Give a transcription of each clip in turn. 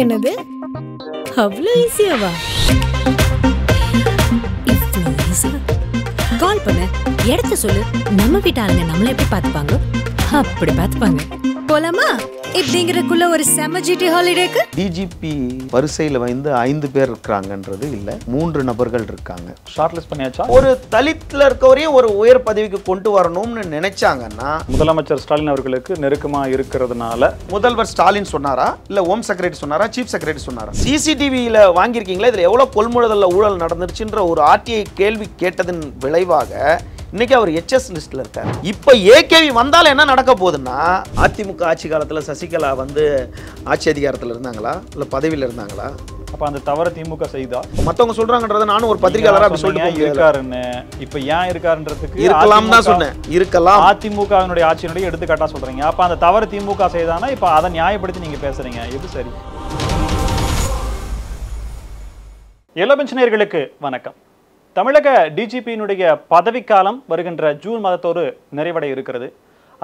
என்னது அவ்வளோ ஈஸியாவா கால் பண்ண இடத்த சொல்லு நம்ம வீட்டாளுங்க நம்மள எப்படி பார்த்துப்பாங்க அப்படி பார்த்துப்பாங்க போலாமா இப்படிங்கிறதுக்குள்ள ஒரு செம ஜிடி ஹாலிடேக்கு டிஜிபி வரிசையில் வந்து ஐந்து பேர் இருக்கிறாங்கன்றது இல்லை மூன்று நபர்கள் இருக்காங்க ஷார்ட்லிஸ்ட் பண்ணியாச்சா ஒரு தலித்தில் இருக்கவரையும் ஒரு உயர் பதவிக்கு கொண்டு வரணும்னு நினைச்சாங்கன்னா முதலமைச்சர் ஸ்டாலின் அவர்களுக்கு நெருக்கமா இருக்கிறதுனால முதல்வர் ஸ்டாலின் சொன்னாரா இல்ல ஹோம் செக்ரட்டரி சொன்னாரா சீஃப் செக்ரட்டரி சொன்னாரா சிசிடிவியில வாங்கியிருக்கீங்களா இதுல எவ்வளவு கொள்முதல்ல ஊழல் நடந்துருச்சுன்ற ஒரு ஆர்டிஐ கேள்வி கேட்டதன் விளைவாக இன்னைக்கு அவர் எச்எஸ் லிஸ்ட்ல இருக்காரு இப்போ ஏகேவி வந்தாலும் என்ன நடக்க போகுதுன்னா அதிமுக ஆட்சி காலத்தில் சசிகலா வந்து ஆட்சி அதிகாரத்தில் இருந்தாங்களா இல்லை பதவியில் இருந்தாங்களா அப்போ அந்த தவறை திமுக செய்தா மற்றவங்க சொல்றாங்கன்றத நானும் ஒரு பத்திரிகையாளராக அப்படி சொல்லிட்டு இருக்காருன்னு இப்போ ஏன் இருக்காருன்றதுக்கு இருக்கலாம் தான் சொன்னேன் இருக்கலாம் அதிமுகவினுடைய ஆட்சியினுடைய எடுத்துக்காட்டா சொல்றீங்க அப்போ அந்த தவறு திமுக செய்தானா இப்போ அதை நியாயப்படுத்தி நீங்க பேசுறீங்க எது சரி எல்லோ வணக்கம் தமிழக டிஜிபியினுடைய பதவிக்காலம் வருகின்ற ஜூன் மாதத்தோடு நிறைவடை இருக்கிறது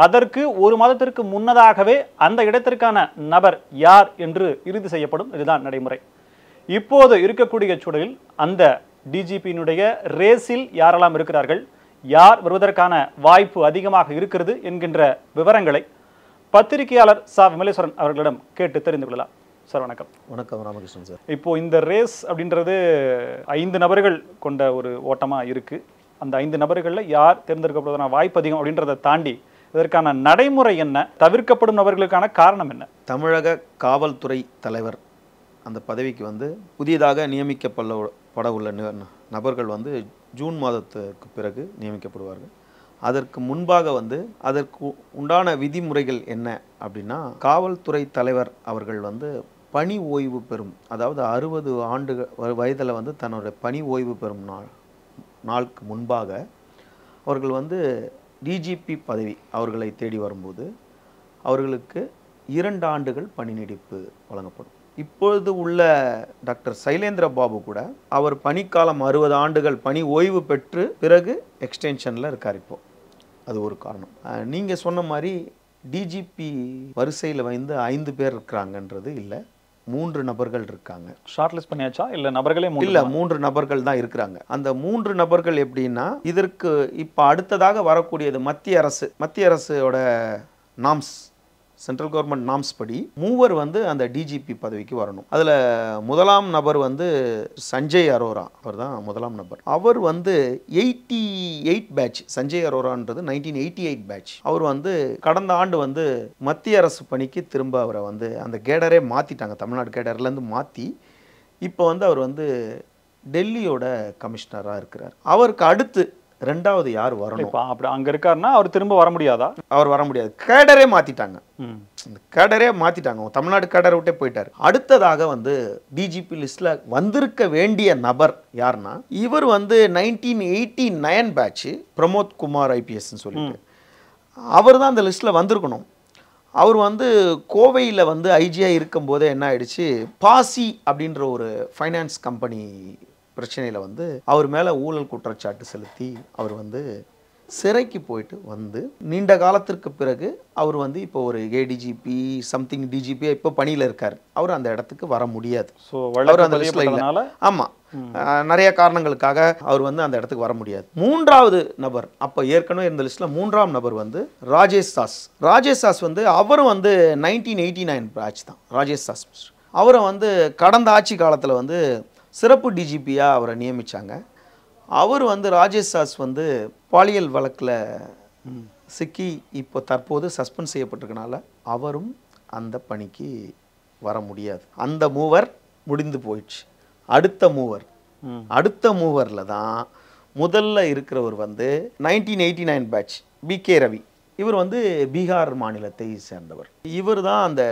அதற்கு ஒரு மாதத்திற்கு முன்னதாகவே அந்த இடத்திற்கான நபர் யார் என்று இறுதி செய்யப்படும் இதுதான் நடைமுறை இப்போது இருக்கக்கூடிய சூழலில் அந்த டிஜிபியினுடைய ரேஸில் யாரெல்லாம் இருக்கிறார்கள் யார் வருவதற்கான வாய்ப்பு அதிகமாக இருக்கிறது என்கின்ற விவரங்களை பத்திரிகையாளர் சா விமலேஸ்வரன் அவர்களிடம் கேட்டு தெரிந்து கொள்ளலாம் சார் வணக்கம் வணக்கம் ராமகிருஷ்ணன் சார் இப்போது இந்த ரேஸ் அப்படின்றது ஐந்து நபர்கள் கொண்ட ஒரு ஓட்டமாக இருக்குது அந்த ஐந்து நபர்களில் யார் தேர்ந்தெடுக்கப்படுவதான வாய்ப்பு அதிகம் அப்படின்றத தாண்டி இதற்கான நடைமுறை என்ன தவிர்க்கப்படும் நபர்களுக்கான காரணம் என்ன தமிழக காவல்துறை தலைவர் அந்த பதவிக்கு வந்து புதியதாக நியமிக்கப்பட உள்ள நபர்கள் வந்து ஜூன் மாதத்துக்கு பிறகு நியமிக்கப்படுவார்கள் அதற்கு முன்பாக வந்து அதற்கு உண்டான விதிமுறைகள் என்ன அப்படின்னா காவல்துறை தலைவர் அவர்கள் வந்து பணி ஓய்வு பெறும் அதாவது அறுபது ஆண்டுகள் வயதில் வந்து தன்னோட பணி ஓய்வு பெறும் நாள் நாளுக்கு முன்பாக அவர்கள் வந்து டிஜிபி பதவி அவர்களை தேடி வரும்போது அவர்களுக்கு இரண்டு ஆண்டுகள் பணி நீடிப்பு வழங்கப்படும் இப்பொழுது உள்ள டாக்டர் சைலேந்திர பாபு கூட அவர் பணிக்காலம் அறுபது ஆண்டுகள் பணி ஓய்வு பெற்று பிறகு எக்ஸ்டென்ஷனில் இருக்கார் இப்போது அது ஒரு காரணம் நீங்கள் சொன்ன மாதிரி டிஜிபி வரிசையில் வந்து ஐந்து பேர் இருக்கிறாங்கன்றது இல்லை மூன்று நபர்கள் இருக்காங்க ஷார்ட்லிஸ்ட் பண்ணியாச்சா இல்லை நபர்களே இல்ல மூன்று நபர்கள் தான் இருக்கிறாங்க அந்த மூன்று நபர்கள் எப்படின்னா இதற்கு இப்போ அடுத்ததாக வரக்கூடியது மத்திய அரசு மத்திய அரசோட நாம்ஸ் சென்ட்ரல் கவர்மெண்ட் நாம்ஸ் படி மூவர் வந்து அந்த டிஜிபி பதவிக்கு வரணும் அதில் முதலாம் நபர் வந்து சஞ்சய் அரோரா அவர் தான் முதலாம் நபர் அவர் வந்து எயிட்டி எயிட் பேட்ச் சஞ்சய் அரோரான்றது நைன்டீன் எயிட்டி எயிட் பேட்ச் அவர் வந்து கடந்த ஆண்டு வந்து மத்திய அரசு பணிக்கு திரும்ப அவரை வந்து அந்த கேடரே மாற்றிட்டாங்க தமிழ்நாடு கேடர்லேருந்து மாற்றி இப்போ வந்து அவர் வந்து டெல்லியோட கமிஷனராக இருக்கிறார் அவருக்கு அடுத்து ரெண்டாவது யார் வரணும் அப்படி அங்கே இருக்காருன்னா அவர் திரும்ப வர முடியாதா அவர் வர முடியாது கேடரே மாற்றிட்டாங்க இந்த கேடரே மாற்றிட்டாங்க தமிழ்நாடு கேடரை விட்டே போயிட்டார் அடுத்ததாக வந்து டிஜிபி லிஸ்ட்ல வந்திருக்க வேண்டிய நபர் யாருன்னா இவர் வந்து nineteen eighty nine batch Pramod Kumar ஐபிஎஸ்ன்னு சொல்லிட்டு அவர் தான் அந்த லிஸ்ட்டில் வந்திருக்கணும் அவர் வந்து கோவையில் வந்து ஐஜியாக இருக்கும்போதே என்ன ஆயிடுச்சு பாசி அப்படின்ற ஒரு ஃபைனான்ஸ் கம்பெனி பிரச்சனையில் வந்து அவர் மேலே ஊழல் குற்றச்சாட்டு செலுத்தி அவர் வந்து சிறைக்கு போயிட்டு வந்து நீண்ட காலத்திற்கு பிறகு அவர் வந்து இப்போ ஒரு ஏடிஜிபி சம்திங் டிஜிபி இப்போ பணியில் இருக்கார் அவர் அந்த இடத்துக்கு வர முடியாது ஸோ அவர் அந்த ஆமாம் நிறைய காரணங்களுக்காக அவர் வந்து அந்த இடத்துக்கு வர முடியாது மூன்றாவது நபர் அப்போ ஏற்கனவே இருந்த லிஸ்ட்டில் மூன்றாம் நபர் வந்து ராஜேஷ் சாஸ் ராஜேஷ் சாஸ் வந்து அவரும் வந்து நைன்டீன் எயிட்டி நைன் பேட்ச் தான் ராஜேஷ் சாஸ் அவரை வந்து கடந்த ஆட்சி காலத்தில் வந்து சிறப்பு டிஜிபியாக அவரை நியமித்தாங்க அவர் வந்து ராஜேஷ் சாஸ் வந்து பாலியல் வழக்கில் சிக்கி இப்போ தற்போது சஸ்பெண்ட் செய்யப்பட்டிருக்கனால அவரும் அந்த பணிக்கு வர முடியாது அந்த மூவர் முடிந்து போயிடுச்சு அடுத்த மூவர் அடுத்த மூவரில் தான் முதல்ல இருக்கிறவர் வந்து nineteen eighty nine batch P K Ravi இவர் வந்து பீகார் மாநிலத்தை சேர்ந்தவர் இவர் தான் அந்த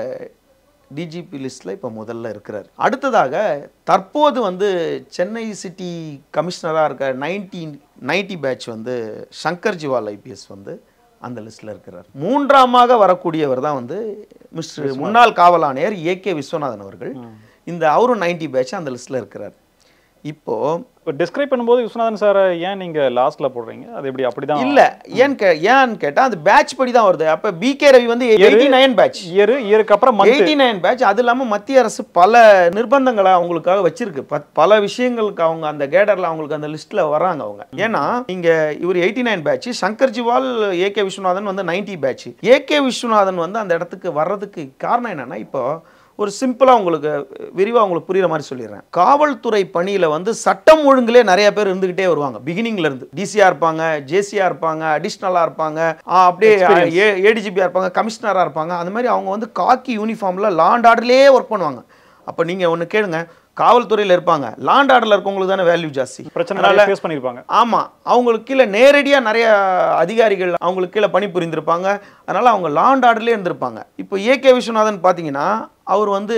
டிஜிபி லிஸ்ட்டில் இப்போ முதல்ல இருக்கிறார் அடுத்ததாக தற்போது வந்து சென்னை சிட்டி கமிஷனராக இருக்க நைன்டீன் நைன்டி பேட்ச் வந்து சங்கர் ஜிவால் ஐபிஎஸ் வந்து அந்த லிஸ்ட்டில் இருக்கிறார் மூன்றாமாக வரக்கூடியவர் தான் வந்து மிஸ்டர் முன்னாள் காவல் ஆணையர் ஏ கே விஸ்வநாதன் அவர்கள் இந்த அவரும் நைன்டி பேட்ச் அந்த லிஸ்ட்டில் இருக்கிறார் இப்போது இப்போ டிஸ்கிரைப் பண்ணும்போது விஸ்வநாதன் சார் ஏன் நீங்கள் லாஸ்ட்டில் போடுறீங்க அது எப்படி அப்படி தான் இல்லை ஏன் கே ஏன்னு கேட்டால் அது பேட்ச் படி தான் வருது அப்போ பிகே ரவி வந்து எயிட்டி நைன் பேட்ச் இயர் இயருக்கு அப்புறம் எயிட்டி நைன் பேட்ச் அது இல்லாமல் மத்திய அரசு பல நிர்பந்தங்களை அவங்களுக்காக வச்சிருக்கு பல விஷயங்களுக்கு அவங்க அந்த கேடரில் அவங்களுக்கு அந்த லிஸ்ட்டில் வராங்க அவங்க ஏன்னா நீங்கள் இவர் eighty nine batch Shankar Jiwal A K Viswanathan வந்து ninety batch A K Viswanathan வந்து அந்த இடத்துக்கு வர்றதுக்கு காரணம் என்னென்னா இப்போ ஒரு சிம்பிளாக உங்களுக்கு விரிவாக உங்களுக்கு புரிகிற மாதிரி சொல்லிடுறேன் காவல்துறை பணியில் வந்து சட்டம் ஒழுங்கிலே நிறைய பேர் இருந்துக்கிட்டே வருவாங்க பிகினிங்லேருந்து டிசியாக இருப்பாங்க ஜேசியாக இருப்பாங்க அடிஷ்னலாக இருப்பாங்க அப்படியே ஏ ஏடிஜிபியாக இருப்பாங்க கமிஷனராக இருப்பாங்க அந்த மாதிரி அவங்க வந்து காக்கி யூனிஃபார்மில் லாண்ட் ஆர்டர்லேயே ஒர்க் பண்ணுவாங்க அப்போ நீங்கள் ஒன்று கேளுங்க காவல்துறையில் இருப்பாங்க லாண்ட் ஆர்டரில் இருக்கவங்களுக்கு தானே வேல்யூ ஜாஸ்தி பிரச்சனை ஃபேஸ் பண்ணியிருப்பாங்க ஆமாம் அவங்களுக்கு கீழே நேரடியாக நிறைய அதிகாரிகள் அவங்களுக்கு கீழே பணி புரிந்திருப்பாங்க அதனால் அவங்க லாண்ட் ஆர்டர்லேயே இருந்திருப்பாங்க இப்போ ஏகே விஸ்வநாதன் பார்த்தீங்கன்னா அவர் வந்து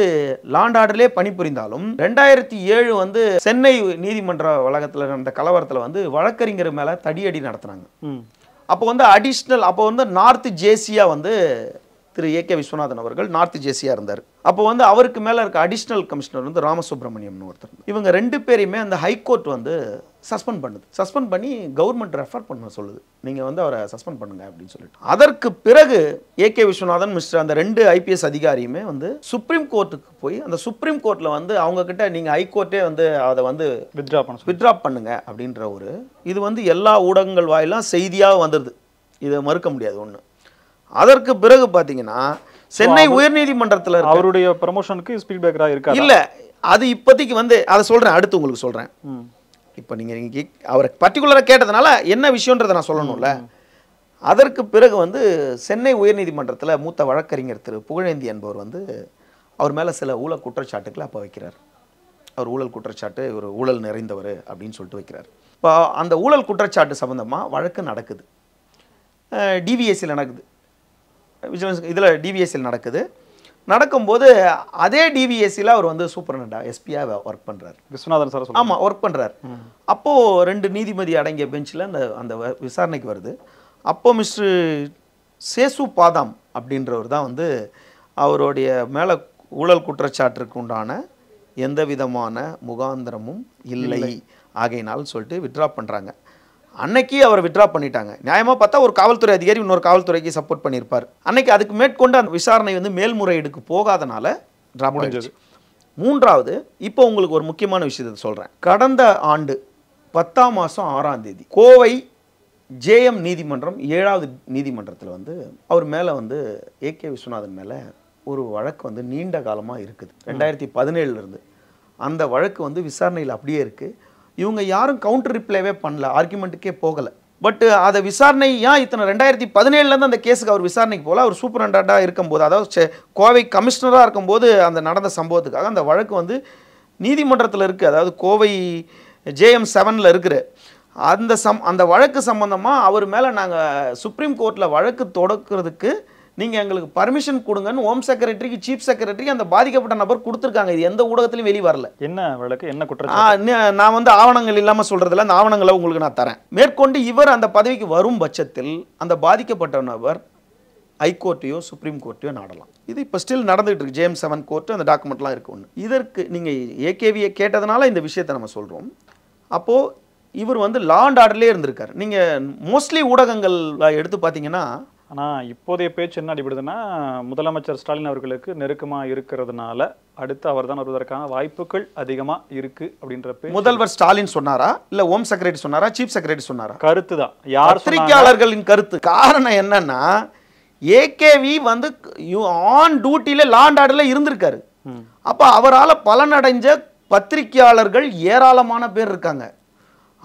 லாண்ட் ஆர்டர்லேயே பணிபுரிந்தாலும் ரெண்டாயிரத்தி ஏழு வந்து சென்னை நீதிமன்ற வழக்கத்தில் நடந்த கலவரத்தில் வந்து வழக்கறிஞர் மேலே தடியடி நடத்துனாங்க அப்போ வந்து அடிஷ்னல் அப்போ வந்து நார்த் ஜேசியாக வந்து திரு ஏ கே விஸ்வநாதன் அவர்கள் நார்த் ஜேசியாக இருந்தார் அப்போ வந்து அவருக்கு மேலே இருக்க அடிஷ்னல் கமிஷனர் வந்து ராமசுப்ரமணியம்னு ஒருத்தர் இவங்க ரெண்டு பேரையுமே அந்த ஹைகோர்ட் வந்து சஸ்பெண்ட் பண்ணுது சஸ்பெண்ட் பண்ணி கவர்மெண்ட் ரெஃபர் பண்ண சொல்லுது நீங்கள் வந்து அவரை சஸ்பெண்ட் பண்ணுங்க அப்படின்னு சொல்லிட்டு அதற்கு பிறகு ஏ கே விஸ்வநாதன் மிஸ்டர் அந்த ரெண்டு ஐபிஎஸ் அதிகாரியுமே வந்து சுப்ரீம் கோர்ட்டுக்கு போய் அந்த சுப்ரீம் கோர்ட்டில் வந்து அவங்கக்கிட்ட நீங்கள் ஹைகோர்ட்டே வந்து அதை வந்து வித்ரா பண்ண வித்ரா பண்ணுங்க அப்படின்ற ஒரு இது வந்து எல்லா ஊடகங்கள் வாயிலாம் செய்தியாக வந்துடுது இதை மறுக்க முடியாது ஒன்று அதற்கு பிறகு பார்த்தீங்கன்னா சென்னை உயர்நீதிமன்றத்தில் அவருடைய ப்ரமோஷனுக்கு ஸ்பீட் பிரேக்கராக இருக்கா இல்லை அது இப்போதைக்கு வந்து அதை சொல்கிறேன் அடுத்து உங்களுக்கு சொல்கிறேன் இப்போ நீங்கள் இங்கே அவரை பர்டிகுலராக கேட்டதுனால என்ன விஷயன்றதை நான் சொல்லணும்ல அதற்கு பிறகு வந்து சென்னை உயர்நீதிமன்றத்தில் மூத்த வழக்கறிஞர் திரு புகழேந்தி என்பவர் வந்து அவர் மேலே சில ஊழல் குற்றச்சாட்டுக்களை அப்போ வைக்கிறார் அவர் ஊழல் குற்றச்சாட்டு இவர் ஊழல் நிறைந்தவர் அப்படின்னு சொல்லிட்டு வைக்கிறார் இப்போ அந்த ஊழல் குற்றச்சாட்டு சம்மந்தமாக வழக்கு நடக்குது டிவிஎஸ்சியில் நடக்குது விஜிலன்ஸ் இதில் டிவிஎஸ்சியில் நடக்குது நடக்கும்போது அதே டிவிஎஸ்சியில் அவர் வந்து சூப்பரண்டா எஸ்பியாக ஒர்க் பண்ணுறாரு விஸ்வநாதன் சார் ஆமாம் ஒர்க் பண்ணுறாரு அப்போது ரெண்டு நீதிபதி அடங்கிய பெஞ்சில் அந்த அந்த விசாரணைக்கு வருது அப்போது மிஸ்டர் சேசு பாதாம் அப்படின்றவர் தான் வந்து அவருடைய மேலே ஊழல் குற்றச்சாட்டிற்கு உண்டான எந்த விதமான முகாந்திரமும் இல்லை ஆகையினால் சொல்லிட்டு விட்ரா பண்ணுறாங்க அன்னைக்கு அவர் விட்ரா பண்ணிட்டாங்க நியாயமாக பார்த்தா ஒரு காவல்துறை அதிகாரி இன்னொரு காவல்துறைக்கு சப்போர்ட் பண்ணியிருப்பார் அன்னைக்கு அதுக்கு மேற்கொண்டு அந்த விசாரணை வந்து மேல்முறையீடுக்கு போகாதனால டிராப் ஆகிடுச்சு மூன்றாவது இப்போ உங்களுக்கு ஒரு முக்கியமான விஷயத்தை சொல்கிறேன் கடந்த ஆண்டு பத்தாம் மாதம் ஆறாம் தேதி கோவை ஜேஎம் நீதிமன்றம் ஏழாவது நீதிமன்றத்தில் வந்து அவர் மேலே வந்து ஏ கே விஸ்வநாதன் மேலே ஒரு வழக்கு வந்து நீண்ட காலமாக இருக்குது ரெண்டாயிரத்தி பதினேழுலேருந்து அந்த வழக்கு வந்து விசாரணையில் அப்படியே இருக்குது இவங்க யாரும் கவுண்டர் ரிப்ளைவே பண்ணல ஆர்குமெண்ட்டுக்கே போகலை பட் அதை விசாரணை ஏன் இத்தனை ரெண்டாயிரத்தி பதினேழுலேருந்து அந்த கேஸுக்கு அவர் விசாரணைக்கு போகல அவர் சூப்பரண்டாக இருக்கும்போது அதாவது செ கோவை கமிஷனராக இருக்கும்போது அந்த நடந்த சம்பவத்துக்காக அந்த வழக்கு வந்து நீதிமன்றத்தில் இருக்குது அதாவது கோவை ஜேஎம் செவனில் இருக்கிற அந்த சம் அந்த வழக்கு சம்மந்தமாக அவர் மேலே நாங்கள் சுப்ரீம் கோர்ட்டில் வழக்கு தொடக்கிறதுக்கு நீங்கள் எங்களுக்கு பர்மிஷன் கொடுங்கன்னு ஹோம் செக்ரட்டரிக்கு சீஃப் செக்ரட்டரிக்கு அந்த பாதிக்கப்பட்ட நபர் கொடுத்துருக்காங்க இது எந்த ஊடகத்திலும் வெளியே வரல என்ன வழக்கு என்ன குற்றம் நான் வந்து ஆவணங்கள் இல்லாமல் சொல்கிறதில்ல அந்த ஆவணங்களை உங்களுக்கு நான் தரேன் மேற்கொண்டு இவர் அந்த பதவிக்கு வரும் பட்சத்தில் அந்த பாதிக்கப்பட்ட நபர் ஹைகோர்ட்டையோ சுப்ரீம் கோர்ட்டையோ நாடலாம் இது இப்போ ஸ்டில் நடந்துகிட்டு இருக்கு ஜேம் செவன் கோர்ட்டு அந்த டாக்குமெண்ட்லாம் இருக்குது ஒன்று இதற்கு நீங்கள் ஏகேவியை கேட்டதுனால இந்த விஷயத்தை நம்ம சொல்கிறோம் அப்போது இவர் வந்து லா அண்ட் ஆர்டர்லேயே இருந்திருக்கார் நீங்கள் மோஸ்ட்லி ஊடகங்கள் எடுத்து பார்த்தீங்கன்னா ஆனால் இப்போதைய பேச்சு என்ன அடிபடுதுன்னா முதலமைச்சர் ஸ்டாலின் அவர்களுக்கு நெருக்கமாக இருக்கிறதுனால அடுத்து அவர் தான் வருவதற்கான வாய்ப்புகள் அதிகமாக இருக்கு அப்படின்ற முதல்வர் ஸ்டாலின் சொன்னாரா இல்லை ஹோம் செக்ரட்டரி சொன்னாரா சீஃப் செக்ரட்டரி சொன்னாரா கருத்து தான் யார் பத்திரிகையாளர்களின் கருத்து காரணம் என்னன்னா ஏகேவி வந்து ஆன் டியூட்டியில் லாண்டாடில் இருந்திருக்காரு அப்போ அவரால் பலனடைஞ்ச பத்திரிகையாளர்கள் ஏராளமான பேர் இருக்காங்க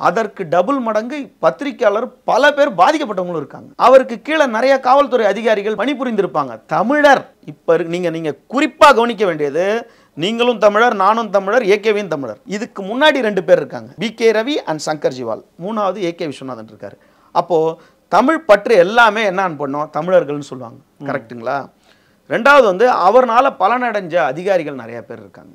அதற்கு டபுள் மடங்கு பத்திரிகையாளர் பல பேர் பாதிக்கப்பட்டவங்களும் இருக்காங்க அவருக்கு கீழே நிறைய காவல்துறை அதிகாரிகள் பணிபுரிந்திருப்பாங்க தமிழர் இப்போ நீங்கள் நீங்கள் குறிப்பாக கவனிக்க வேண்டியது நீங்களும் தமிழர் நானும் தமிழர் ஏகேவியும் தமிழர் இதுக்கு முன்னாடி ரெண்டு பேர் இருக்காங்க P K Ravi and Shankar Jiwal மூணாவது ஏகே விஸ்வநாதன் இருக்கார் அப்போது தமிழ் பற்று எல்லாமே என்னன்னு பண்ணோம் தமிழர்கள்னு சொல்லுவாங்க கரெக்டுங்களா ரெண்டாவது வந்து அவர்னால பலனடைஞ்ச அதிகாரிகள் நிறையா பேர் இருக்காங்க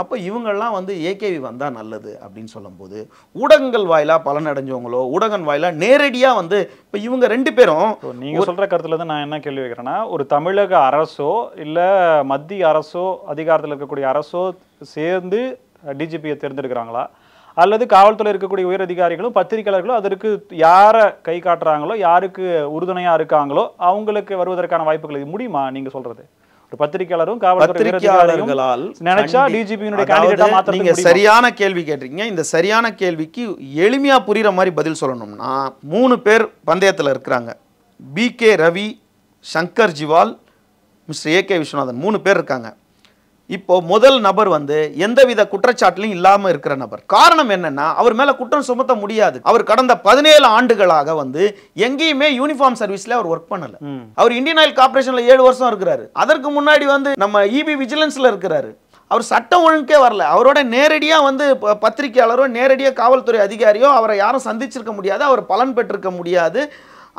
அப்போ இவங்கள்லாம் வந்து ஏகேவி வந்தால் நல்லது அப்படின்னு சொல்லும்போது ஊடகங்கள் வாயிலாக பலனடைஞ்சவங்களோ ஊடகம் வாயிலாக நேரடியாக வந்து இப்போ இவங்க ரெண்டு பேரும் நீங்கள் சொல்கிற கருத்தில் தான் நான் என்ன கேள்வி வைக்கிறேன்னா ஒரு தமிழக அரசோ இல்லை மத்திய அரசோ அதிகாரத்தில் இருக்கக்கூடிய அரசோ சேர்ந்து டிஜிபியை தேர்ந்தெடுக்கிறாங்களா அல்லது காவல்துறை இருக்கக்கூடிய உயர் அதிகாரிகளும் பத்திரிகையாளர்களும் அதற்கு யாரை கை காட்டுறாங்களோ யாருக்கு உறுதுணையாக இருக்காங்களோ அவங்களுக்கு வருவதற்கான வாய்ப்புகள் இது முடியுமா நீங்கள் சொல்கிறது ஒரு பத்திரிகையாளரும் பத்திரிகையாளர்களால் நினைச்சா டிஜிபியினுடைய நீங்க சரியான கேள்வி கேட்டிருக்கீங்க இந்த சரியான கேள்விக்கு எளிமையா புரியுற மாதிரி பதில் சொல்லணும்னா மூணு பேர் பந்தயத்தில் இருக்கிறாங்க P K Ravi Shankar Jiwal mister A K Viswanathan மூணு பேர் இருக்காங்க இப்போ முதல் நபர் வந்து எந்தவித குற்றச்சாட்டிலும் இல்லாமல் இருக்கிற நபர் காரணம் என்னன்னா அவர் மேல குற்றம் சுமத்த முடியாது அவர் கடந்த பதினேழு ஆண்டுகளாக வந்து எங்கேயுமே யூனிஃபார்ம் சர்வீஸ்ல அவர் ஒர்க் பண்ணல அவர் இந்தியன் ஆயில் கார்பரேஷன்ல ஏழு வருஷம் இருக்கிறாரு அதற்கு முன்னாடி வந்து நம்ம இபி e விஜிலன்ஸ்ல இருக்கிறாரு அவர் சட்டம் ஒழுங்கே வரல அவரோட நேரடியாக வந்து பத்திரிகையாளரோ நேரடியாக காவல்துறை அதிகாரியோ அவரை யாரும் சந்திச்சிருக்க முடியாது அவர் பலன் பெற்றிருக்க முடியாது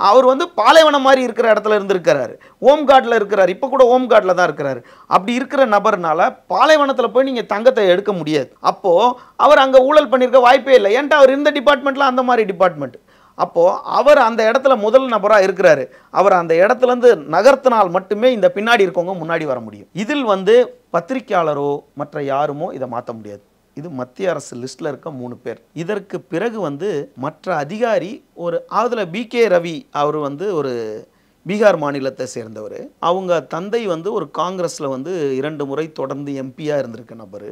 அவர் வந்து பாலைவனம் மாதிரி இருக்கிற இடத்துல இருந்திருக்கிறாரு ஓம் காட்டில் இருக்கிறார் இப்போ கூட ஓம் காட்டில் தான் இருக்கிறாரு அப்படி இருக்கிற நபர்னால பாலைவனத்தில் போய் நீங்கள் தங்கத்தை எடுக்க முடியாது அப்போது அவர் அங்கே ஊழல் பண்ணியிருக்க வாய்ப்பே இல்லை ஏன்ட்டு அவர் இருந்த டிபார்ட்மெண்ட்டில் அந்த மாதிரி டிபார்ட்மெண்ட் அப்போது அவர் அந்த இடத்துல முதல் நபராக இருக்கிறாரு அவர் அந்த இடத்துலேருந்து நகர்த்தினால் மட்டுமே இந்த பின்னாடி இருக்கவங்க முன்னாடி வர முடியும் இதில் வந்து பத்திரிகையாளரோ மற்ற யாருமோ இதை மாற்ற முடியாது இது மத்திய அரசு லிஸ்ட்டில் இருக்க மூணு பேர் இதற்கு பிறகு வந்து மற்ற அதிகாரி ஒரு அதில் பி கே ரவி அவர் வந்து ஒரு பீகார் மாநிலத்தை சேர்ந்தவர் அவங்க தந்தை வந்து ஒரு காங்கிரஸில் வந்து இரண்டு முறை தொடர்ந்து எம்பியாக இருந்திருக்க நபர்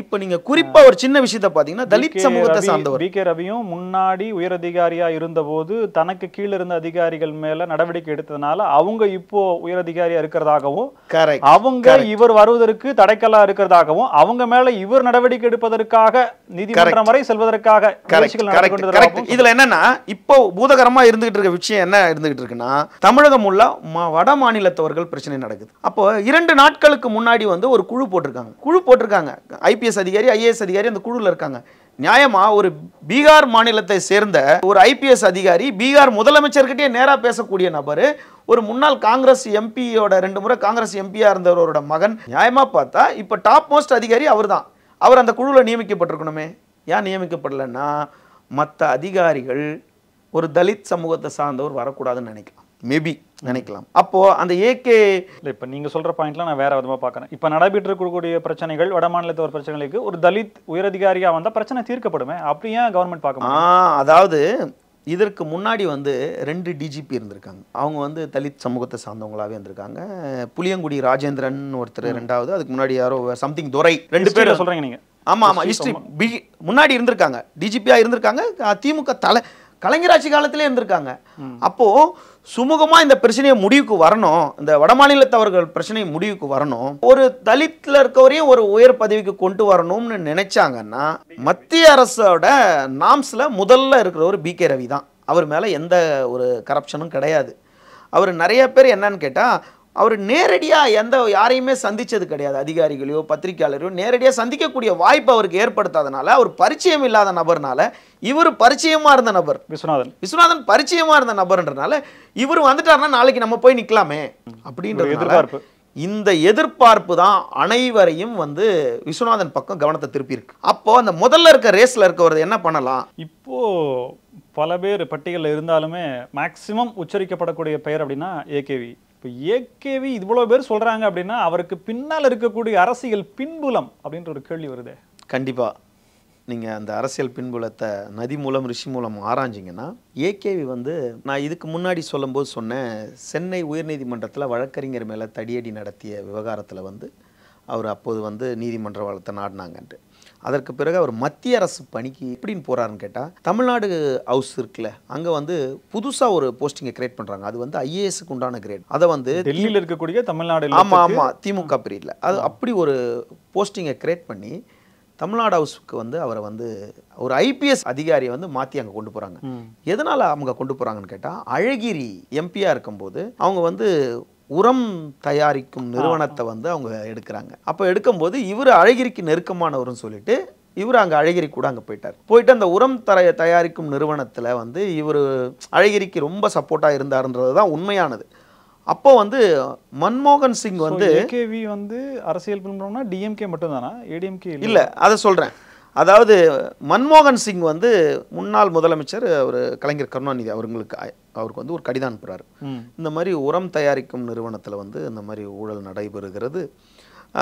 இப்போ நீங்கள் குறிப்பாக ஒரு சின்ன விஷயத்தை பார்த்தீங்கன்னா தலித் சமூகத்தை சார்ந்தவர் பி கே ரவியும் முன்னாடி உயரதிகாரியாக இருந்தபோது தனக்கு கீழே இருந்த அதிகாரிகள் மேலே நடவடிக்கை எடுத்ததுனால அவங்க இப்போ உயரதிகாரியாக இருக்கிறதாகவும் அவங்க இவர் வருவதற்கு தடைக்கலா இருக்கிறதாகவும் அவங்க மேல இவர் நடவடிக்கை எடுப்பதற்காக நிதிமன்றம் வரை செல்வதற்காக இதுல என்னன்னா இப்போ பூதகரமா இருந்துகிட்டு இருக்க விஷயம் என்ன இருந்துகிட்டு இருக்குன்னா தமிழகம் உள்ள வட மாநிலத்தவர்கள் பிரச்சனை நடக்குது அப்போ இரண்டு நாட்களுக்கு முன்னாடி வந்து ஒரு குழு போட்டிருக்காங்க குழு போட்டிருக்காங்க ஐபிஎஸ் அதிகாரி ஐஏஎஸ் அதிகாரி அந்த குழுவில் இருக்காங்க நியாயமா ஒரு பீகார் மாநிலத்தை சேர்ந்த ஒரு ஐபிஎஸ் அதிகாரி பீகார் முதலமைச்சர்கிட்டயே நேராக பேசக்கூடிய நபர் ஒரு முன்னாள் காங்கிரஸ் எம்பியோட ரெண்டு முறை காங்கிரஸ் எம்பியாக இருந்தவரோட மகன் நியாயமாக பார்த்தா இப்போ டாப் மோஸ்ட் அதிகாரி அவர் அவர் அந்த குழுவில் நியமிக்கப்பட்டிருக்கணுமே ஏன் நியமிக்கப்படலைன்னா மற்ற அதிகாரிகள் ஒரு தலித் சமூகத்தை சார்ந்தவர் வரக்கூடாதுன்னு நினைக்கலாம் மேபி நினைக்கலாம் அப்போது அந்த ஏகே இல்லை இப்போ நீங்கள் சொல்கிற பாயிண்ட்லாம் நான் வேற விதமாக பார்க்குறேன் இப்போ நடைபெற்று இருக்கக்கூடிய பிரச்சனைகள் வட ஒரு பிரச்சனைகளுக்கு ஒரு தலித் உயரதிகாரியாக வந்தால் பிரச்சனை தீர்க்கப்படுமே அப்படியே கவர்மெண்ட் பார்க்கணும் அதாவது இதற்கு முன்னாடி வந்து ரெண்டு டிஜிபி இருந்திருக்காங்க அவங்க வந்து தலித் சமூகத்தை சார்ந்தவங்களாவே இருந்திருக்காங்க புளியங்குடி ராஜேந்திரன் ஒருத்தர் ரெண்டாவது அதுக்கு முன்னாடி யாரோ சம்திங் துரை ரெண்டு பேர் சொல்கிறீங்க நீங்கள் ஆமாம் ஆமாம் ஹிஸ்ட்ரி முன்னாடி இருந்திருக்காங்க டிஜிபியாக இருந்திருக்காங்க திமுக தலை கலைஞராட்சி காலத்திலே இருந்திருக்காங்க அப்போது சுமூகமாக இந்த பிரச்சனையை முடிவுக்கு வரணும் இந்த வடமாநிலத்தவர்கள் பிரச்சனை முடிவுக்கு வரணும் ஒரு தலித்தில் இருக்கவரையும் ஒரு உயர் பதவிக்கு கொண்டு வரணும்னு நினைச்சாங்கன்னா மத்திய அரசோட நாம்ஸில் முதல்ல இருக்கிறவர் பி கே ரவி தான் அவர் மேலே எந்த ஒரு கரப்ஷனும் கிடையாது அவர் நிறைய பேர் என்னன்னு கேட்டால் அவர் நேரடியாக எந்த யாரையுமே சந்தித்தது கிடையாது அதிகாரிகளையோ பத்திரிகையாளரையோ நேரடியாக சந்திக்கக்கூடிய வாய்ப்பு அவருக்கு ஏற்படுத்தாதனால அவர் பரிச்சயம் இல்லாத நபர்னால இவர் பரிச்சயமாக இருந்த நபர் விஸ்வநாதன் விஸ்வநாதன் பரிச்சயமாக இருந்த நபர்ன்றனால இவர் வந்துட்டார்னா நாளைக்கு நம்ம போய் நிற்கலாமே அப்படின்ற எதிர்பார்ப்பு இந்த எதிர்பார்ப்பு தான் அனைவரையும் வந்து விஸ்வநாதன் பக்கம் கவனத்தை திருப்பியிருக்கு அப்போது அந்த முதல்ல இருக்க ரேஸில் இருக்கவர் என்ன பண்ணலாம் இப்போது பல பேர் பட்டியலில் இருந்தாலுமே மேக்சிமம் உச்சரிக்கப்படக்கூடிய பெயர் அப்படின்னா ஏகேவி இப்போ ஏகேவி இவ்வளோ பேர் சொல்கிறாங்க அப்படின்னா அவருக்கு பின்னால் இருக்கக்கூடிய அரசியல் பின்புலம் அப்படின்ற ஒரு கேள்வி வருது கண்டிப்பாக நீங்கள் அந்த அரசியல் பின்புலத்தை நதி மூலம் ரிஷி மூலம் ஆராய்ஞ்சிங்கன்னா ஏகேவி வந்து நான் இதுக்கு முன்னாடி சொல்லும்போது சொன்னேன் சென்னை உயர்நீதிமன்றத்தில் வழக்கறிஞர் மேலே தடியடி நடத்திய விவகாரத்தில் வந்து அவர் அப்போது வந்து நீதிமன்ற வளத்தை நாடினாங்கன்ட்டு அதற்கு பிறகு அவர் மத்திய அரசு பணிக்கு எப்படின்னு போகிறாருன்னு கேட்டால் தமிழ்நாடு ஹவுஸ் இருக்குல்ல அங்கே வந்து புதுசாக ஒரு போஸ்டிங்கை கிரியேட் பண்ணுறாங்க அது வந்து ஐஏஎஸ்க்கு உண்டான கிரேட் அதை வந்து டெல்லியில் இருக்கக்கூடிய தமிழ்நாடு ஆமாம் ஆமாம் திமுக பிரியில் அது அப்படி ஒரு போஸ்டிங்கை கிரியேட் பண்ணி தமிழ்நாடு ஹவுஸுக்கு வந்து அவரை வந்து ஒரு ஐபிஎஸ் அதிகாரியை வந்து மாற்றி அங்கே கொண்டு போகிறாங்க எதனால் அவங்க கொண்டு போகிறாங்கன்னு கேட்டால் அழகிரி எம்பியாக இருக்கும்போது அவங்க வந்து உரம் தயாரிக்கும் நிறுவனத்தை வந்து அவங்க எடுக்கிறாங்க அப்போ எடுக்கும்போது இவர் அழகிரிக்கு நெருக்கமானவர்னு சொல்லிட்டு இவர் அங்கே அழகிரி கூட அங்கே போயிட்டார் போயிட்டு அந்த உரம் தர தயாரிக்கும் நிறுவனத்தில் வந்து இவர் அழகிரிக்கு ரொம்ப சப்போர்ட்டாக இருந்தார்ன்றது தான் உண்மையானது அப்போ வந்து மன்மோகன் சிங் வந்து கேவி வந்து அரசியல் பின்பற்றோம்னா டிஎம்கே மட்டும் தானா ஏடிஎம்கே இல்லை அதை சொல்கிறேன் அதாவது மன்மோகன் சிங் வந்து முன்னாள் முதலமைச்சர் அவர் கலைஞர் கருணாநிதி அவர்களுக்கு அவருக்கு வந்து ஒரு கடிதம் அனுப்புகிறார் இந்த மாதிரி உரம் தயாரிக்கும் நிறுவனத்தில் வந்து இந்த மாதிரி ஊழல் நடைபெறுகிறது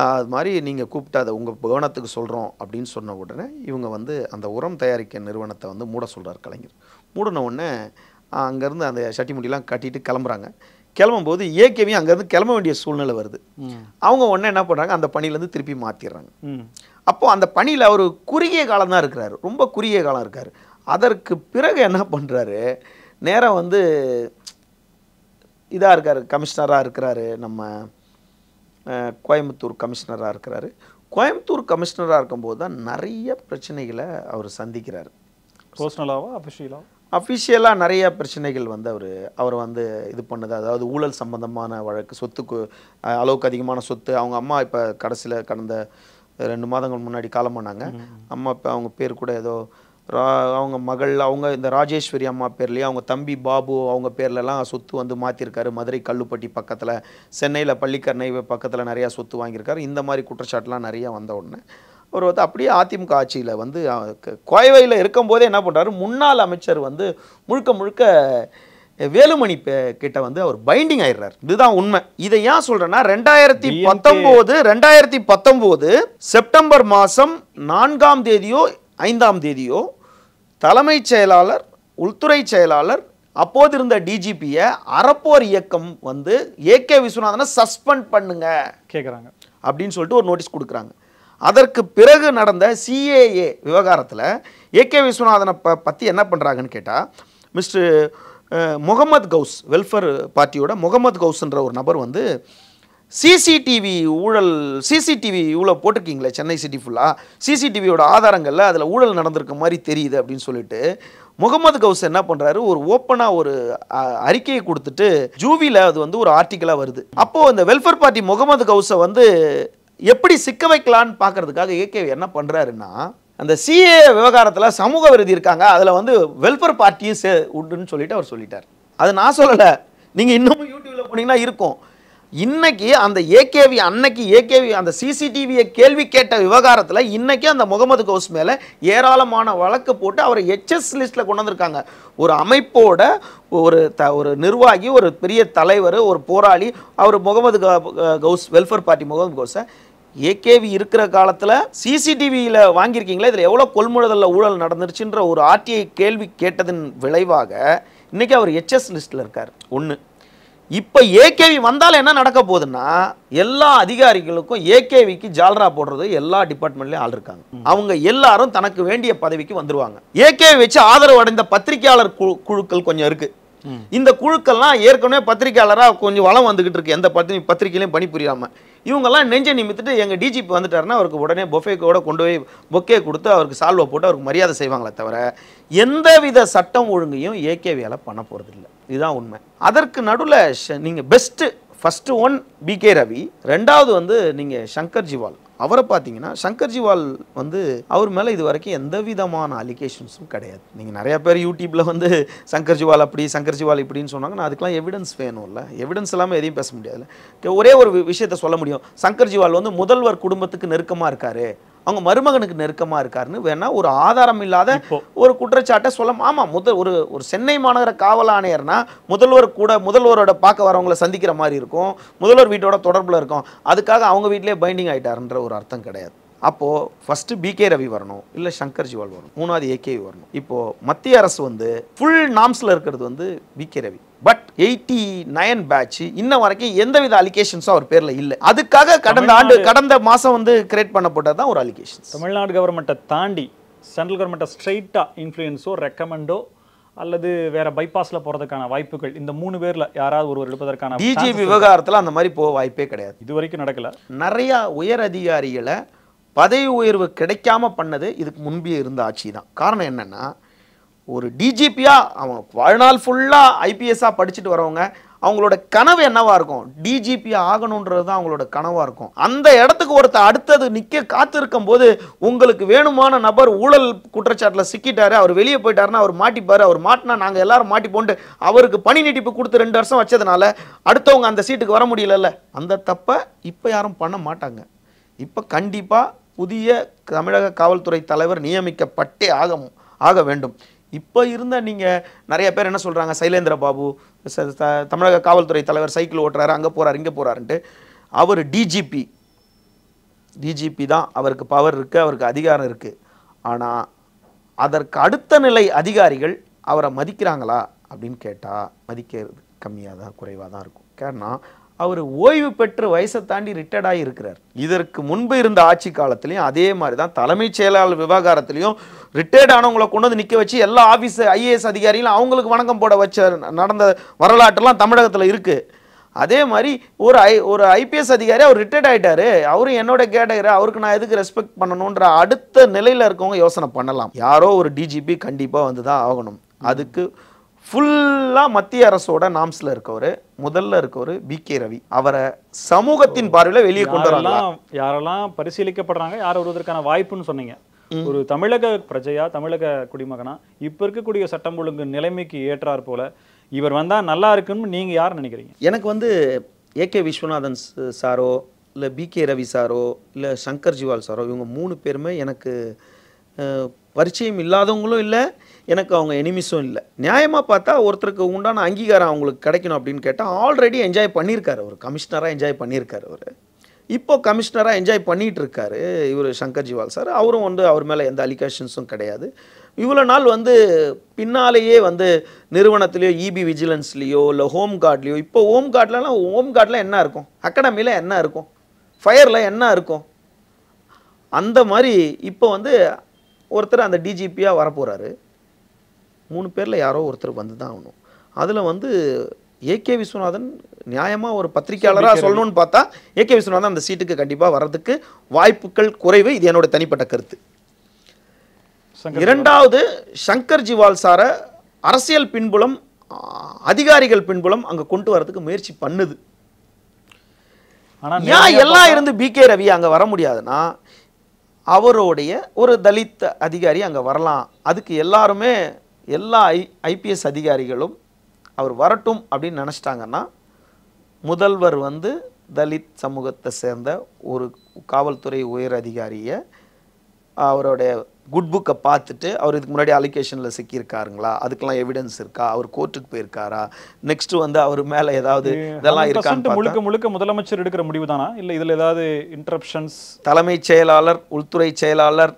அது மாதிரி நீங்கள் கூப்பிட்டு அதை உங்கள் கவனத்துக்கு சொல்கிறோம் அப்படின்னு சொன்ன உடனே இவங்க வந்து அந்த உரம் தயாரிக்க நிறுவனத்தை வந்து மூட சொல்கிறார் கலைஞர் மூடின உடனே அங்கேருந்து அந்த முடியெலாம் கட்டிட்டு கிளம்புறாங்க கிளம்பும்போது ஏகேவியும் அங்கேருந்து கிளம்ப வேண்டிய சூழ்நிலை வருது அவங்க ஒன்றே என்ன பண்ணுறாங்க அந்த பணியிலேருந்து திருப்பி மாற்றிடுறாங்க அப்போது அந்த பணியில் அவர் குறுகிய காலம் தான் இருக்கிறாரு ரொம்ப குறுகிய காலம் இருக்கார் அதற்கு பிறகு என்ன பண்ணுறாரு நேரம் வந்து இதாக இருக்கார் கமிஷனராக இருக்கிறாரு நம்ம கோயம்புத்தூர் கமிஷனராக இருக்கிறாரு கோயம்புத்தூர் கமிஷனராக இருக்கும்போது தான் நிறைய பிரச்சனைகளை அவர் சந்திக்கிறார் பர்சனலாவா அஃபிஷியலாக அஃபிஷியலாக நிறைய பிரச்சனைகள் வந்து அவர் அவர் வந்து இது பண்ணுது அதாவது ஊழல் சம்பந்தமான வழக்கு சொத்துக்கு அளவுக்கு அதிகமான சொத்து அவங்க அம்மா இப்போ கடைசியில் கடந்த ரெண்டு மாதங்கள் முன்னாடி காலமானாங்க அம்மா இப்போ அவங்க பேர் கூட ஏதோ ரா அவங்க மகள் அவங்க இந்த ராஜேஸ்வரி அம்மா பேர்லேயே அவங்க தம்பி பாபு அவங்க பேர்லலாம் சொத்து வந்து மாற்றிருக்காரு மதுரை கல்லுப்பட்டி பக்கத்தில் சென்னையில் பள்ளிக்கரணை பக்கத்தில் நிறையா சொத்து வாங்கியிருக்காரு இந்த மாதிரி குற்றச்சாட்டுலாம் நிறையா வந்த உடனே வந்து அப்படியே அதிமுக ஆட்சியில் வந்து கோயவையில் இருக்கும்போதே என்ன பண்ணுறாரு முன்னாள் அமைச்சர் வந்து முழுக்க முழுக்க வேலுமணி கிட்ட வந்து அவர் பைண்டிங் ஆயிடுறார் இதுதான் உண்மை இதை ஏன் சொல்றேன்னா ரெண்டாயிரத்தி பத்தொம்போது ரெண்டாயிரத்தி பத்தொம்போது செப்டம்பர் மாதம் நான்காம் தேதியோ ஐந்தாம் தேதியோ தலைமைச் செயலாளர் உள்துறை செயலாளர் அப்போது இருந்த டிஜிபியை அறப்போர் இயக்கம் வந்து ஏ கே விஸ்வநாதனை சஸ்பெண்ட் பண்ணுங்க கேட்குறாங்க அப்படின்னு சொல்லிட்டு ஒரு நோட்டீஸ் கொடுக்குறாங்க அதற்கு பிறகு நடந்த சிஏஏ விவகாரத்தில் ஏகே விஸ்வநாதனை ப பற்றி என்ன பண்ணுறாங்கன்னு கேட்டால் மிஸ்டர் முகமது கவுஸ் வெல்ஃபேர் பார்ட்டியோட முகமது கவுஸ்ன்ற ஒரு நபர் வந்து சிசிடிவி ஊழல் சிசிடிவி இவ்வளோ போட்டிருக்கீங்களே சென்னை சிட்டி ஃபுல்லாக சிசிடிவியோட ஆதாரங்களில் அதில் ஊழல் நடந்திருக்க மாதிரி தெரியுது அப்படின்னு சொல்லிட்டு முகமது கவுஸ் என்ன பண்ணுறாரு ஒரு ஓப்பனாக ஒரு அறிக்கையை கொடுத்துட்டு ஜூவியில் அது வந்து ஒரு ஆர்டிக்கலாக வருது அப்போது அந்த வெல்ஃபேர் பார்ட்டி முகமது கவுஸை வந்து எப்படி சிக்க வைக்கலான்னு பார்க்குறதுக்காக ஏகேவி என்ன பண்ணுறாருன்னா அந்த சிஏ விவகாரத்தில் சமூக விருதி இருக்காங்க அதில் வந்து வெல்ஃபேர் பார்ட்டியும் சே உண்டுன்னு சொல்லிட்டு அவர் சொல்லிட்டார் அது நான் சொல்லலை நீங்கள் இன்னமும் யூடியூப்பில் போனீங்கன்னா இருக்கும் இன்னைக்கு அந்த ஏகேவி அன்னைக்கு ஏகேவி அந்த சிசிடிவியை கேள்வி கேட்ட விவகாரத்தில் இன்னைக்கு அந்த முகமது கவுஸ் மேலே ஏராளமான வழக்கு போட்டு அவரை ஹெச்எஸ் லிஸ்ட்டில் கொண்டு வந்திருக்காங்க ஒரு அமைப்போட ஒரு த ஒரு நிர்வாகி ஒரு பெரிய தலைவர் ஒரு போராளி அவர் முகமது கவுஸ் வெல்ஃபேர் பார்ட்டி முகமது கவுஸை ஏகேவி இருக்கிற காலத்தில் சிசிடிவியில் வாங்கியிருக்கீங்களா இதில் எவ்வளோ கொள்முதலில் ஊழல் நடந்துருச்சுன்ற ஒரு ஆர்டிஐ கேள்வி கேட்டதன் விளைவாக இன்றைக்கி அவர் ஹெச்எஸ் லிஸ்ட்டில் இருக்கார் ஒன்று இப்போ ஏகேவி வந்தால் என்ன நடக்க போகுதுன்னா எல்லா அதிகாரிகளுக்கும் ஏகேவிக்கு ஜால்ரா போடுறது எல்லா டிபார்ட்மெண்ட்லேயும் ஆள் இருக்காங்க அவங்க எல்லாரும் தனக்கு வேண்டிய பதவிக்கு வந்துடுவாங்க ஏகேவி வச்சு ஆதரவு அடைந்த பத்திரிகையாளர் குழுக்கள் கொஞ்சம் இருக்குது இந்த குழுக்கள்லாம் ஏற்கனவே பத்திரிகையாளராக கொஞ்சம் வளம் வந்துகிட்டு இருக்கு எந்த பத்திரி பத்திரிகையிலையும் பணிபுரியாமல் இவங்கெல்லாம் நெஞ்சை நிமித்துட்டு எங்கள் டிஜிபி வந்துட்டாருன்னா அவருக்கு உடனே பொஃபேக்கோட கொண்டு போய் பொக்கே கொடுத்து அவருக்கு சால்வை போட்டு அவருக்கு மரியாதை செய்வாங்களே தவிர எந்தவித சட்டம் ஒழுங்கையும் ஏகே வேலை பண்ண போகிறதில்ல இதுதான் உண்மை அதற்கு நடுவில் நீங்கள் best first one P K Ravi ரெண்டாவது வந்து நீங்கள் சங்கர் ஜிவால் அவரை பார்த்தீங்கன்னா சங்கர்ஜிவால் வந்து அவர் மேலே இது வரைக்கும் எந்த விதமான அலிகேஷன்ஸும் கிடையாது நீங்கள் நிறையா பேர் யூடியூப்பில் வந்து சங்கர்ஜிவால் அப்படி சங்கர்ஜிவால் இப்படின்னு சொன்னாங்க நான் அதுக்கெலாம் எவிடன்ஸ் வேணும்ல எவிடன்ஸ் இல்லாமல் எதையும் பேச முடியாதுல்ல ஒரே ஒரு விஷயத்த சொல்ல முடியும் சங்கர்ஜிவால் வந்து முதல்வர் குடும்பத்துக்கு நெருக்கமாக இருக்கார் அவங்க மருமகனுக்கு நெருக்கமாக இருக்காருன்னு வேணா ஒரு ஆதாரம் இல்லாத ஒரு குற்றச்சாட்டை சொல்ல ஆமாம் முதல் ஒரு ஒரு சென்னை மாநகர காவல் ஆணையர்னா முதல்வர் கூட முதல்வரோட பார்க்க வரவங்களை சந்திக்கிற மாதிரி இருக்கும் முதல்வர் வீட்டோட தொடர்பில் இருக்கும் அதுக்காக அவங்க வீட்டிலே பைண்டிங் ஆகிட்டாருன்ற ஒரு அர்த்தம் கிடையாது அப்போது ஃபஸ்ட்டு பிகே ரவி வரணும் இல்லை சங்கர் ஜிவால் வரணும் மூணாவது ஏகேவி வரணும் இப்போது மத்திய அரசு வந்து ஃபுல் நாம்ஸில் இருக்கிறது வந்து PK Ravi but eighty nine batch இன்ன வரைக்கும் எந்த வித அலிகேஷன்ஸும் அவர் பேரில் இல்லை அதுக்காக கடந்த ஆண்டு கடந்த மாதம் வந்து கிரியேட் பண்ணப்பட்டது தான் ஒரு அலிகேஷன் தமிழ்நாடு கவர்மெண்ட்டை தாண்டி சென்ட்ரல் கவர்மெண்ட்டை ஸ்ட்ரைட்டாக இன்ஃப்ளூயன்ஸோ ரெக்கமெண்டோ அல்லது வேற பைபாஸ்ல போறதுக்கான வாய்ப்புகள் இந்த மூணு பேர்ல யாராவது ஒருவர் எடுப்பதற்கான டிஜிபி விவகாரத்தில் அந்த மாதிரி போக வாய்ப்பே கிடையாது இது வரைக்கும் நடக்கல நிறைய உயர் அதிகாரிகளை பதவி உயர்வு கிடைக்காம பண்ணது இதுக்கு முன்பே இருந்த ஆட்சி தான் காரணம் என்னன்னா ஒரு டிஜிபியாக அவங்க வாழ்நாள் ஃபுல்லாக ஐபிஎஸ்ஸாக படிச்சுட்டு வரவங்க அவங்களோட கனவு என்னவாக இருக்கும் டிஜிபி ஆகணுன்றது தான் அவங்களோட கனவாக இருக்கும் அந்த இடத்துக்கு ஒருத்தர் அடுத்தது நிற்க காத்திருக்கும் போது உங்களுக்கு வேணுமான நபர் ஊழல் குற்றச்சாட்டில் சிக்கிட்டாரு அவர் வெளியே போயிட்டாருன்னா அவர் மாட்டிப்பார் அவர் மாட்டினா நாங்கள் எல்லாரும் மாட்டிப்போண்டு அவருக்கு பணி நீட்டிப்பு கொடுத்து ரெண்டு வருஷம் வச்சதுனால அடுத்தவங்க அந்த சீட்டுக்கு வர முடியலல்ல அந்த தப்பை இப்போ யாரும் பண்ண மாட்டாங்க இப்போ கண்டிப்பாக புதிய தமிழக காவல்துறை தலைவர் நியமிக்கப்பட்டே ஆக ஆக வேண்டும் இப்போ இருந்த நீங்கள் நிறைய பேர் என்ன சொல்கிறாங்க சைலேந்திர பாபு தமிழக காவல்துறை தலைவர் சைக்கிள் ஓட்டுறாரு அங்கே போகிறார் இங்கே போகிறாருன்ட்டு அவர் டிஜிபி டிஜிபி தான் அவருக்கு பவர் இருக்குது அவருக்கு அதிகாரம் இருக்குது ஆனால் அதற்கு அடுத்த நிலை அதிகாரிகள் அவரை மதிக்கிறாங்களா அப்படின்னு கேட்டால் மதிக்கிறது கம்மியாக தான் குறைவாக தான் இருக்கும் ஏன்னா அவர் ஓய்வு பெற்று வயசை தாண்டி ரிட்டையர்டாக இருக்கிறார் இதற்கு முன்பு இருந்த ஆட்சி காலத்திலையும் அதே மாதிரி தான் தலைமைச் செயலாளர் விவகாரத்திலையும் ரிட்டையர்ட் ஆனவங்களை கொண்டு வந்து நிற்க வச்சு எல்லா ஆஃபீஸ் ஐஏஎஸ் அதிகாரிகளும் அவங்களுக்கு வணக்கம் போட வச்ச நடந்த வரலாற்றெல்லாம் தமிழகத்தில் இருக்குது அதே மாதிரி ஒரு ஐ ஒரு ஐபிஎஸ் அதிகாரி அவர் ரிட்டையர்ட் ஆகிட்டாரு அவரும் என்னோட கேட்டகிற அவருக்கு நான் எதுக்கு ரெஸ்பெக்ட் பண்ணணுன்ற அடுத்த நிலையில் இருக்கவங்க யோசனை பண்ணலாம் யாரோ ஒரு டிஜிபி கண்டிப்பாக வந்து தான் ஆகணும் அதுக்கு ஃபுல்லாக மத்திய அரசோட நாம்ஸில் இருக்கவர் முதல்ல இருக்கவர் பி கே ரவி அவரை சமூகத்தின் பார்வையில் வெளியே கொண்டு வரலாம் யாரெல்லாம் பரிசீலிக்கப்படுறாங்க யார் வருவதற்கான வாய்ப்புன்னு சொன்னீங்க ஒரு தமிழக பிரஜையா தமிழக குடிமகனா இப்போ இருக்கக்கூடிய சட்டம் ஒழுங்கு நிலைமைக்கு ஏற்றார் போல இவர் வந்தால் நல்லா இருக்குன்னு நீங்கள் யார் நினைக்கிறீங்க எனக்கு வந்து ஏகே விஸ்வநாதன் சாரோ இல்லை பி கே ரவி சாரோ இல்லை சங்கர் ஜிவால் சாரோ இவங்க மூணு பேருமே எனக்கு பரிச்சயம் இல்லாதவங்களும் இல்லை எனக்கு அவங்க எனிமிஸும் இல்லை நியாயமாக பார்த்தா ஒருத்தருக்கு உண்டான அங்கீகாரம் அவங்களுக்கு கிடைக்கணும் அப்படின்னு கேட்டால் ஆல்ரெடி என்ஜாய் பண்ணியிருக்காரு அவர் கமிஷனராக என்ஜாய் பண்ணியிருக்காரு அவர் இப்போ கமிஷனராக என்ஜாய் பண்ணிகிட்டு இருக்கார் இவர் சங்கர் ஜிவால் சார் அவரும் வந்து அவர் மேலே எந்த அலிகேஷன்ஸும் கிடையாது இவ்வளோ நாள் வந்து பின்னாலேயே வந்து நிறுவனத்துலேயோ இபி e விஜிலன்ஸ்லேயோ இல்லை ஹோம் கார்ட்லேயோ இப்போ ஹோம் கார்ட்லலாம் ஹோம் கார்டில் என்ன இருக்கும் அகாடமியில் என்ன இருக்கும் ஃபயரில் என்ன இருக்கும் அந்த மாதிரி இப்போ வந்து ஒருத்தர் அந்த டிஜிபியாக வரப்போகிறாரு மூணு பேரில் யாரோ ஒருத்தர் வந்து தான் ஆகணும் அதில் வந்து ஏகே விஸ்வநாதன் நியாயமாக ஒரு பத்திரிகையாளராக சொல்லணும்னு பார்த்தா ஏகே விஸ்வநாதன் அந்த சீட்டுக்கு கண்டிப்பாக வர்றதுக்கு வாய்ப்புகள் குறைவு இது என்னோட தனிப்பட்ட கருத்து இரண்டாவது சங்கர் ஜிவால் சாரை அரசியல் பின்புலம் அதிகாரிகள் பின்புலம் அங்கே கொண்டு வரதுக்கு முயற்சி பண்ணுது ஏன் எல்லாம் இருந்து பி கே ரவி அங்கே வர முடியாதுன்னா அவருடைய ஒரு தலித் அதிகாரி அங்கே வரலாம் அதுக்கு எல்லாருமே எல்லா ஐ ஐபிஎஸ் அதிகாரிகளும் அவர் வரட்டும் அப்படின்னு நினச்சிட்டாங்கன்னா முதல்வர் வந்து தலித் சமூகத்தை சேர்ந்த ஒரு காவல்துறை உயர் அதிகாரியை அவருடைய குட் புக்கை பார்த்துட்டு அவர் இதுக்கு முன்னாடி அலிகேஷனில் சிக்கியிருக்காருங்களா அதுக்கெல்லாம் எவிடன்ஸ் இருக்கா அவர் கோர்ட்டுக்கு போயிருக்காரா நெக்ஸ்ட் வந்து அவர் மேலே ஏதாவது இதெல்லாம் இருக்கான்னு முழுக்க முழுக்க முதலமைச்சர் எடுக்கிற முடிவு தானா இல்லை இதில் ஏதாவது இன்டரப்ஷன்ஸ் தலைமைச் செயலாளர் உள்துறை செயலாளர்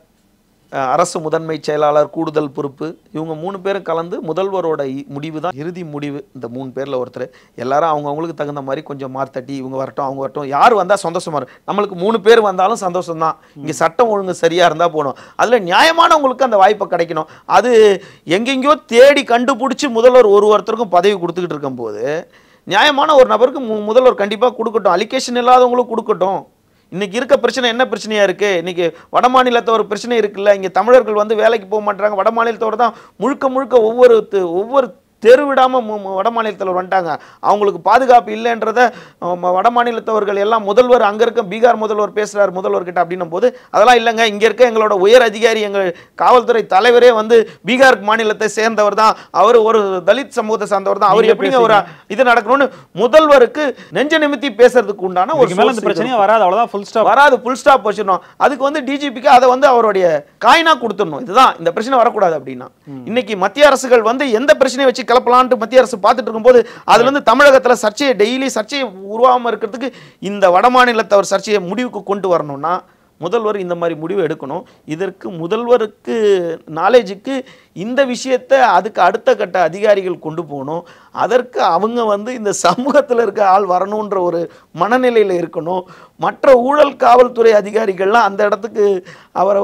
அரசு முதன்மை செயலாளர் கூடுதல் பொறுப்பு இவங்க மூணு பேரும் கலந்து முதல்வரோட முடிவு தான் இறுதி முடிவு இந்த மூணு பேரில் ஒருத்தர் எல்லாரும் அவங்கவுங்களுக்கு தகுந்த மாதிரி கொஞ்சம் மார்த்தட்டி இவங்க வரட்டும் அவங்க வரட்டும் யார் வந்தால் சந்தோஷமாக இருக்கும் நம்மளுக்கு மூணு பேர் வந்தாலும் சந்தோஷம் தான் இங்கே சட்டம் ஒழுங்கு சரியாக இருந்தால் போகணும் அதில் நியாயமானவங்களுக்கு அந்த வாய்ப்பை கிடைக்கணும் அது எங்கெங்கேயோ தேடி கண்டுபிடிச்சி முதல்வர் ஒரு ஒருத்தருக்கும் பதவி கொடுத்துக்கிட்டு இருக்கும்போது நியாயமான ஒரு நபருக்கு முதல்வர் கண்டிப்பாக கொடுக்கட்டும் அலிகேஷன் இல்லாதவங்களும் கொடுக்கட்டும் இன்றைக்கி இருக்க பிரச்சனை என்ன பிரச்சனையாக இருக்குது இன்றைக்கி வட மாநிலத்தை ஒரு பிரச்சனை இருக்குல்ல இங்கே தமிழர்கள் வந்து வேலைக்கு போக மாட்டேறாங்க வட மாநிலத்தோடு தான் முழுக்க முழுக்க ஒவ்வொரு ஒவ்வொரு தெருவிடாமல் வட மாநிலத்தில் வந்துட்டாங்க அவங்களுக்கு பாதுகாப்பு இல்லைன்றத வட மாநிலத்தவர்கள் எல்லாம் முதல்வர் அங்கே இருக்க பீகார் முதல்வர் பேசுகிறார் முதல்வர்கிட்ட அப்படின்னும் போது அதெல்லாம் இல்லைங்க இங்கே இருக்க எங்களோட உயர் அதிகாரி எங்கள் காவல்துறை தலைவரே வந்து பீகார் மாநிலத்தை சேர்ந்தவர் தான் அவர் ஒரு தலித் சமூகத்தை சார்ந்தவர் தான் அவர் எப்படிங்க ஒரு இது நடக்கணும்னு முதல்வருக்கு நெஞ்ச நிமித்தி பேசுறதுக்கு உண்டான ஒரு பிரச்சனையும் வராது அவ்வளோதான் ஃபுல் ஸ்டாப் வராது ஃபுல் ஸ்டாப் வச்சிடணும் அதுக்கு வந்து டிஜிபிக்கு அதை வந்து அவருடைய காயினா கொடுத்துடணும் இதுதான் இந்த பிரச்சனை வரக்கூடாது அப்படின்னா இன்னைக்கு மத்திய அரசுகள் வந்து எந்த பிரச்சனையை வச்சு கலப்பலான்ட்டு மத்திய அரசு பார்த்துட்டு இருக்கும்போது அதுலேருந்து தமிழகத்தில் சர்ச்சையை டெய்லி சர்ச்சையை உருவாகாமல் இருக்கிறதுக்கு இந்த வட மாநிலத்தவர் சர்ச்சையை முடிவுக்கு கொண்டு வரணும்னா முதல்வர் இந்த மாதிரி முடிவு எடுக்கணும் இதற்கு முதல்வருக்கு நாலேஜுக்கு இந்த விஷயத்தை அதுக்கு அடுத்த கட்ட அதிகாரிகள் கொண்டு போகணும் அதற்கு அவங்க வந்து இந்த சமூகத்தில் இருக்க ஆள் வரணுன்ற ஒரு மனநிலையில் இருக்கணும் மற்ற ஊழல் காவல்துறை அதிகாரிகள்லாம் அந்த இடத்துக்கு அவரை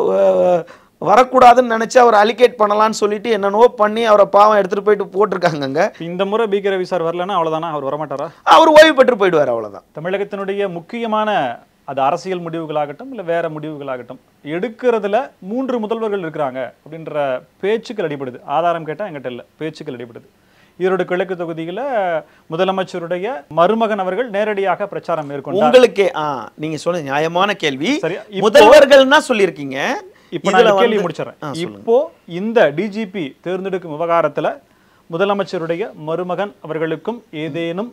வரக்கூடாதுன்னு நினச்சி அவர் அலிகேட் பண்ணலாம்னு சொல்லிட்டு என்னென்னவோ பண்ணி அவரை பாவம் எடுத்துகிட்டு போயிட்டு போட்டிருக்காங்க இந்த முறை பி ரவி சார் வரலன்னா அவ்வளோதானா அவர் வரமாட்டாரா அவர் ஓய்வு பெற்று போயிடுவார் அவ்வளோதான் தமிழகத்தினுடைய முக்கியமான அது அரசியல் முடிவுகளாகட்டும் இல்லை வேற முடிவுகளாகட்டும் எடுக்கிறதுல மூன்று முதல்வர்கள் இருக்கிறாங்க அப்படின்ற பேச்சுக்கள் அடிபடுது ஆதாரம் கேட்டால் எங்கிட்ட இல்லை பேச்சுக்கள் அடிபடுது இவருடைய கிழக்கு தொகுதியில் முதலமைச்சருடைய மருமகன் அவர்கள் நேரடியாக பிரச்சாரம் மேற்கொண்டு உங்களுக்கு நீங்க சொன்ன நியாயமான கேள்வி முதல்வர்கள்னா சொல்லியிருக்கீங்க இப்போ நான் கேள்வி முடிச்சிடறேன் இப்போ இந்த டிஜிபி தேர்ந்தெடுக்கும் விவகாரத்தில் முதலமைச்சருடைய மருமகன் அவர்களுக்கும் ஏதேனும்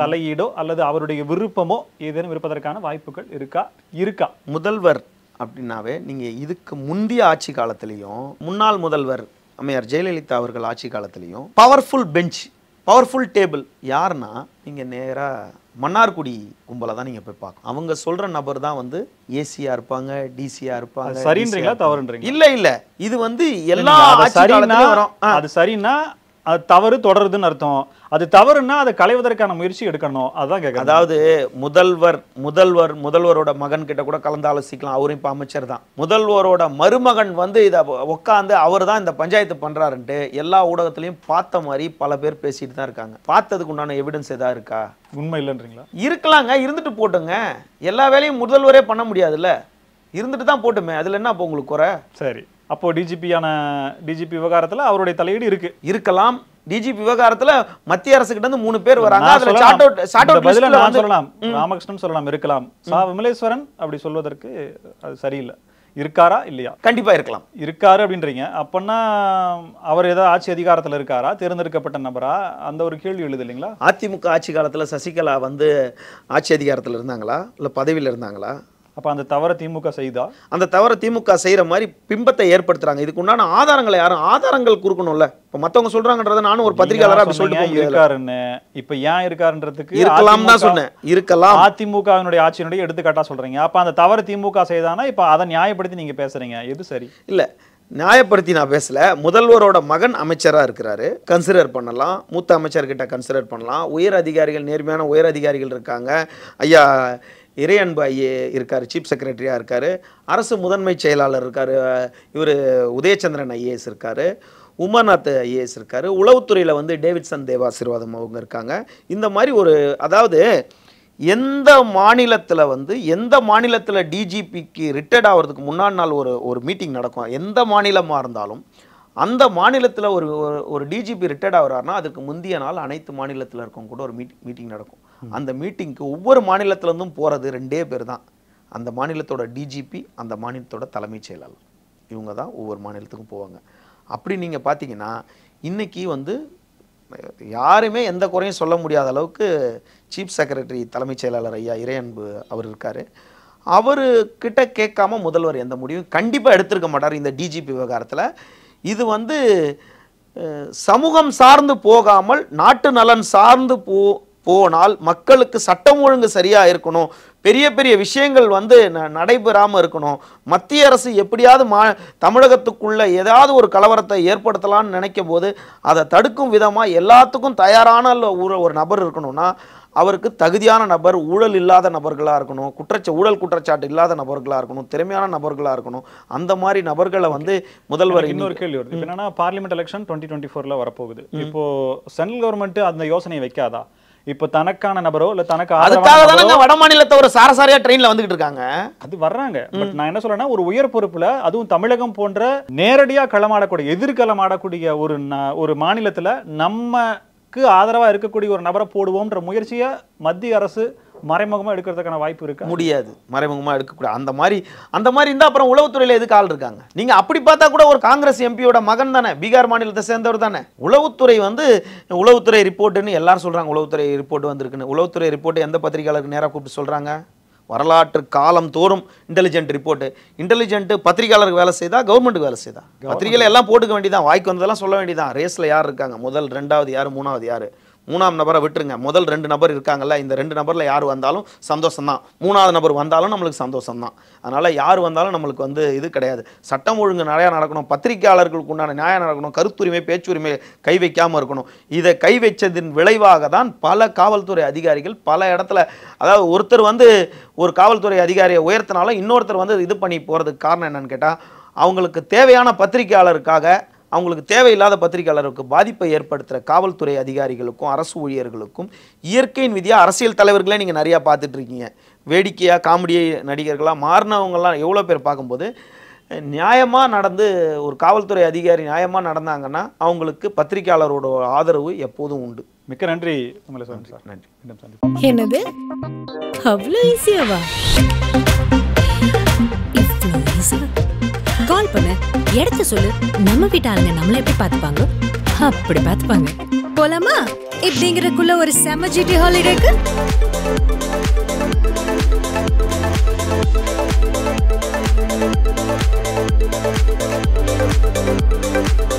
தலையீடோ அல்லது அவருடைய விருப்பமோ ஏதேனும் இருப்பதற்கான வாய்ப்புகள் இருக்கா இருக்கா முதல்வர் அப்படின்னாவே நீங்கள் இதுக்கு முந்தைய ஆட்சி காலத்திலையும் முன்னாள் முதல்வர் அமையார் ஜெயலலிதா அவர்கள் ஆட்சி காலத்திலையும் பவர்ஃபுல் பெஞ்ச் பவர்ஃபுல் டேபிள் யாருன்னா நீங்கள் நேராக மன்னார்குடி கும்பலை தான் நீங்கள் போய் பார்க்கணும் அவங்க சொல்கிற நபர் தான் வந்து ஏசியாக இருப்பாங்க டிசியாக இருப்பாங்க சரின்றீங்களா தவறுன்றீங்க இல்லை இல்லை இது வந்து எல்லா வரும் அது சரின்னா அது தவறு தொடருதுன்னு அர்த்தம் அது தவறுன்னா அதை களைவதற்கான முயற்சி எடுக்கணும் அதுதான் கேட்க அதாவது முதல்வர் முதல்வர் முதல்வரோட மகன் கிட்ட கூட கலந்து ஆலோசிக்கலாம் அவரும் இப்போ அமைச்சர் தான் முதல்வரோட மருமகன் வந்து இதை உட்காந்து அவர் தான் இந்த பஞ்சாயத்து பண்ணுறாருன்ட்டு எல்லா ஊடகத்துலையும் பார்த்த மாதிரி பல பேர் பேசிட்டு தான் இருக்காங்க பார்த்ததுக்கு உண்டான எவிடன்ஸ் எதாவது இருக்கா உண்மை இல்லைன்றீங்களா இருக்கலாங்க இருந்துட்டு போட்டுங்க எல்லா வேலையும் முதல்வரே பண்ண முடியாதுல்ல இருந்துட்டு தான் போட்டுமே அதில் என்ன இப்போ உங்களுக்கு குறை சரி அப்போது டிஜிபியான டிஜிபி விவகாரத்தில் அவருடைய தலையீடு இருக்கு இருக்கலாம் டிஜிபி விவகாரத்துல மத்திய அரசு கிட்ட இருந்து மூணு பேர் வராங்க அதுல ஷார்ட் அவுட் ஷார்ட் அவுட் பதில நான் சொல்லலாம் ராமகிருஷ்ணன் சொல்லலாம் இருக்கலாம் சா விமலேஸ்வரன் அப்படி சொல்வதற்கு அது சரியில்லை இருக்காரா இல்லையா கண்டிப்பா இருக்கலாம் இருக்காரு அப்படின்றீங்க அப்பன்னா அவர் ஏதாவது ஆட்சி அதிகாரத்துல இருக்காரா தேர்ந்தெடுக்கப்பட்ட நபரா அந்த ஒரு கேள்வி எழுது இல்லைங்களா அதிமுக ஆட்சி காலத்துல சசிகலா வந்து ஆட்சி அதிகாரத்துல இருந்தாங்களா இல்ல பதவியில இருந்தாங்களா அப்போ அந்த தவறை திமுக செய்தா அந்த தவற திமுக செய்கிற மாதிரி பிம்பத்தை ஏற்படுத்துகிறாங்க இதுக்கு உண்டான ஆதாரங்களை யாரும் ஆதாரங்கள் கொடுக்கணும்ல இப்போ மற்றவங்க சொல்கிறாங்கன்றத நானும் ஒரு பத்திரிகையாளராக அப்படி சொல்லிட்டு இருக்காருன்னு இப்போ ஏன் இருக்காருன்றதுக்கு இருக்கலாம் தான் சொன்னேன் இருக்கலாம் அதிமுகவினுடைய ஆட்சியினுடைய எடுத்துக்காட்டாக சொல்கிறீங்க அப்போ அந்த தவற திமுக செய்தானா இப்போ அதை நியாயப்படுத்தி நீங்கள் பேசுகிறீங்க எது சரி இல்லை நியாயப்படுத்தி நான் பேசல முதல்வரோட மகன் அமைச்சராக இருக்கிறாரு கன்சிடர் பண்ணலாம் மூத்த அமைச்சர்கிட்ட கன்சிடர் பண்ணலாம் உயர் அதிகாரிகள் நேர்மையான உயர் அதிகாரிகள் இருக்காங்க ஐயா அன்பு ஐயே இருக்கார் சீஃப் செக்ரட்டரியாக இருக்கார் அரசு முதன்மை செயலாளர் இருக்கார் இவர் உதயச்சந்திரன் ஐஏஎஸ் இருக்கார் உமாநாத் ஐஏஎஸ் இருக்கார் உளவுத்துறையில் வந்து டேவிட்சன் தேவாசிர்வாதம் அவங்க இருக்காங்க இந்த மாதிரி ஒரு அதாவது எந்த மாநிலத்தில் வந்து எந்த மாநிலத்தில் டிஜிபிக்கு ரிட்டையர்ட் ஆகிறதுக்கு முன்னாடி நாள் ஒரு ஒரு மீட்டிங் நடக்கும் எந்த மாநிலமாக இருந்தாலும் அந்த மாநிலத்தில் ஒரு ஒரு டிஜிபி ரிட்டையர்ட் ஆகிறாருன்னா அதுக்கு முந்தைய நாள் அனைத்து மாநிலத்தில் இருக்கவங்க கூட ஒரு மீட் மீட்டிங் நடக்கும் அந்த மீட்டிங்க்கு ஒவ்வொரு மாநிலத்திலேருந்தும் போகிறது ரெண்டே பேர் தான் அந்த மாநிலத்தோட டிஜிபி அந்த மாநிலத்தோட தலைமைச் செயலாளர் இவங்க தான் ஒவ்வொரு மாநிலத்துக்கும் போவாங்க அப்படி நீங்கள் பார்த்தீங்கன்னா இன்றைக்கி வந்து யாருமே எந்த குறையும் சொல்ல முடியாத அளவுக்கு சீஃப் செக்ரட்டரி தலைமைச் செயலாளர் ஐயா இறையன்பு அவர் இருக்கார் கிட்ட கேட்காம முதல்வர் எந்த முடிவும் கண்டிப்பாக எடுத்திருக்க மாட்டார் இந்த டிஜிபி விவகாரத்தில் இது வந்து சமூகம் சார்ந்து போகாமல் நாட்டு நலன் சார்ந்து போ போனால் மக்களுக்கு சட்டம் ஒழுங்கு சரியாக இருக்கணும் பெரிய பெரிய விஷயங்கள் வந்து நடைபெறாமல் இருக்கணும் மத்திய அரசு எப்படியாவது மா தமிழகத்துக்குள்ளே ஏதாவது ஒரு கலவரத்தை ஏற்படுத்தலான்னு நினைக்கும் போது அதை தடுக்கும் விதமாக எல்லாத்துக்கும் தயாரான ஒரு ஒரு நபர் இருக்கணும்னா அவருக்கு தகுதியான நபர் ஊழல் இல்லாத நபர்களாக இருக்கணும் குற்றச்ச ஊழல் குற்றச்சாட்டு இல்லாத நபர்களாக இருக்கணும் திறமையான நபர்களாக இருக்கணும் அந்த மாதிரி நபர்களை வந்து முதல்வர் இன்னொரு கேள்வி வருது என்னன்னா பார்லிமெண்ட் எலெக்ஷன் டுவெண்ட்டி டுவெண்ட்டி ஃபோரில் வரப்போகுது இப்போது சென்ட்ரல் கவர்மெண்ட்டு அந்த யோசனை வைக்காதா இப்போ தனக்கான நபரோ இல்ல தனக்கு அதுக்காக தானே வட மாநிலத்தை ஒரு சாரசாரியா ட்ரெயின்ல வந்துகிட்டு இருக்காங்க அது வர்றாங்க பட் நான் என்ன சொல்றேன்னா ஒரு உயர் பொறுப்புல அதுவும் தமிழகம் போன்ற நேரடியா களமாடக்கூடிய எதிர்களமாடக்கூடிய ஒரு ஒரு மாநிலத்துல நம்ம க்கு ஆதரவாக இருக்கக்கூடிய ஒரு நபரை போடுவோம்ன்ற முயற்சியை மத்திய அரசு மறைமுகமாக எடுக்கிறதுக்கான வாய்ப்பு இருக்கு முடியாது மறைமுகமாக எடுக்கக்கூடிய அந்த மாதிரி அந்த மாதிரி இருந்தால் அப்புறம் உளவுத்துறையில் எதுக்கு ஆள் இருக்காங்க நீங்கள் அப்படி பார்த்தா கூட ஒரு காங்கிரஸ் எம்பியோட மகன் தானே பீகார் மாநிலத்தை சேர்ந்தவர் தானே உளவுத்துறை வந்து உளவுத்துறை ரிப்போர்ட்டுன்னு எல்லாரும் சொல்கிறாங்க உளவுத்துறை ரிப்போர்ட் வந்திருக்குன்னு உளவுத்துறை ரிப்போர்ட் எந்த பத்திரிகையாளருக்கு நேராக கூப்பிட்டு சொல்கிறாங்க வரலாற்று காலம் தோறும் இன்டெலிஜென்ட் ரிப்போர்ட்டு இன்டெலிஜென்ட் பத்திரிகையாளருக்கு வேலை செய்தா கவர்மெண்ட்டுக்கு வேலை செய்தா பத்திரிகையில் எல்லாம் போட்டுக்க வேண்டியதான் வாய்க்கு வந்ததெல்லாம் சொல்ல வேண்டியதான் ரேஸில் யார் இருக்காங்க முதல் ரெண்டாவது யார் மூணாவது யார் மூணாம் நபரை விட்டுருங்க முதல் ரெண்டு நபர் இருக்காங்கல்ல இந்த ரெண்டு நபரில் யார் வந்தாலும் சந்தோஷம் தான் மூணாவது நபர் வந்தாலும் நம்மளுக்கு சந்தோஷம் தான் அதனால் யார் வந்தாலும் நம்மளுக்கு வந்து இது கிடையாது சட்டம் ஒழுங்கு நிறையா நடக்கணும் பத்திரிகையாளர்களுக்கு உண்டான நியாயம் நடக்கணும் கருத்துரிமை பேச்சுரிமை கை வைக்காமல் இருக்கணும் இதை கை வச்சதின் விளைவாக தான் பல காவல்துறை அதிகாரிகள் பல இடத்துல அதாவது ஒருத்தர் வந்து ஒரு காவல்துறை அதிகாரியை உயர்த்தினாலும் இன்னொருத்தர் வந்து இது பண்ணி போகிறதுக்கு காரணம் என்னென்னு கேட்டால் அவங்களுக்கு தேவையான பத்திரிகையாளருக்காக அவங்களுக்கு தேவையில்லாத பத்திரிகையாளர்களுக்கு பாதிப்பை ஏற்படுத்துகிற காவல்துறை அதிகாரிகளுக்கும் அரசு ஊழியர்களுக்கும் இயற்கையின் விதியாக அரசியல் தலைவர்களே நீங்கள் நிறையா பார்த்துட்ருக்கீங்க வேடிக்கையாக காமெடியை நடிகர்களாக மாறினவங்களாம் எவ்வளோ பேர் பார்க்கும்போது நியாயமாக நடந்து ஒரு காவல்துறை அதிகாரி நியாயமாக நடந்தாங்கன்னா அவங்களுக்கு பத்திரிகையாளரோட ஆதரவு எப்போதும் உண்டு மிக்க நன்றி உங்களை சார் நன்றி என்னது அவ்வளோ ஈஸியாவா கால் பண்ணு இடத்த சொல்லு நம்ம வீட்டு ஆளுங்க நம்மள எப்படி பார்த்துப்பாங்க அப்படி பார்த்துப்பாங்க போலாமா இப்படிங்கிறதுக்குள்ள ஒரு செம ஜிடி ஹாலிடேக்கு Thank you.